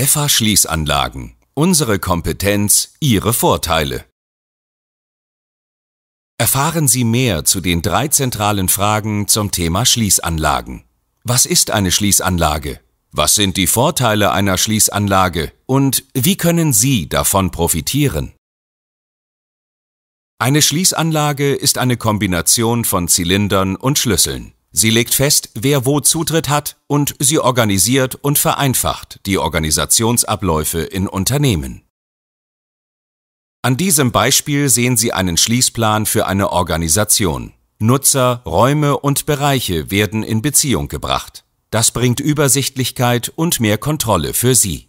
EFA Schließanlagen. Unsere Kompetenz, Ihre Vorteile. Erfahren Sie mehr zu den drei zentralen Fragen zum Thema Schließanlagen. Was ist eine Schließanlage? Was sind die Vorteile einer Schließanlage? Und wie können Sie davon profitieren? Eine Schließanlage ist eine Kombination von Zylindern und Schlüsseln. Sie legt fest, wer wo Zutritt hat und sie organisiert und vereinfacht die Organisationsabläufe in Unternehmen. An diesem Beispiel sehen Sie einen Schließplan für eine Organisation. Nutzer, Räume und Bereiche werden in Beziehung gebracht. Das bringt Übersichtlichkeit und mehr Kontrolle für Sie.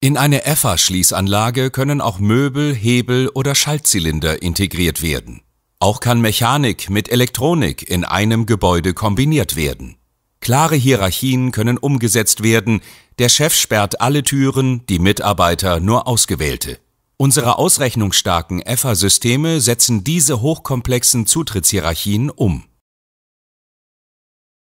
In eine EFA-Schließanlage können auch Möbel, Hebel oder Schaltzylinder integriert werden. Auch kann Mechanik mit Elektronik in einem Gebäude kombiniert werden. Klare Hierarchien können umgesetzt werden, der Chef sperrt alle Türen, die Mitarbeiter nur ausgewählte. Unsere ausrechnungsstarken EFA-Systeme setzen diese hochkomplexen Zutrittshierarchien um.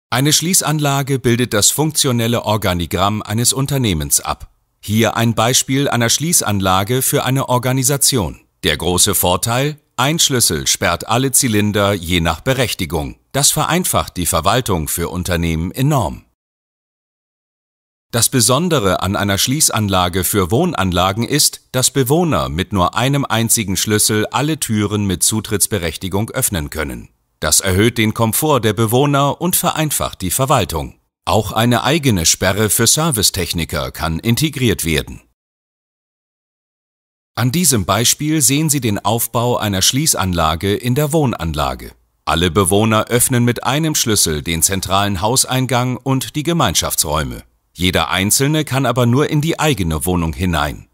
Eine Schließanlage bildet das funktionelle Organigramm eines Unternehmens ab. Hier ein Beispiel einer Schließanlage für eine Organisation. Der große Vorteil, ein Schlüssel sperrt alle Zylinder je nach Berechtigung. Das vereinfacht die Verwaltung für Unternehmen enorm. Das Besondere an einer Schließanlage für Wohnanlagen ist, dass Bewohner mit nur einem einzigen Schlüssel alle Türen mit Zutrittsberechtigung öffnen können. Das erhöht den Komfort der Bewohner und vereinfacht die Verwaltung. Auch eine eigene Sperre für Servicetechniker kann integriert werden. An diesem Beispiel sehen Sie den Aufbau einer Schließanlage in der Wohnanlage. Alle Bewohner öffnen mit einem Schlüssel den zentralen Hauseingang und die Gemeinschaftsräume. Jeder Einzelne kann aber nur in die eigene Wohnung hinein.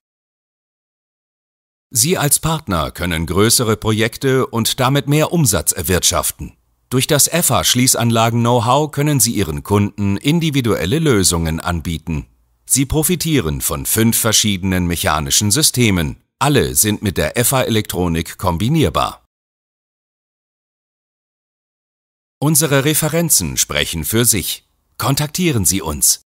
Sie als Partner können größere Projekte und damit mehr Umsatz erwirtschaften. Durch das EFA Schließanlagen-Know-how können Sie Ihren Kunden individuelle Lösungen anbieten. Sie profitieren von fünf verschiedenen mechanischen Systemen, alle sind mit der FA-Elektronik kombinierbar. Unsere Referenzen sprechen für sich. Kontaktieren Sie uns.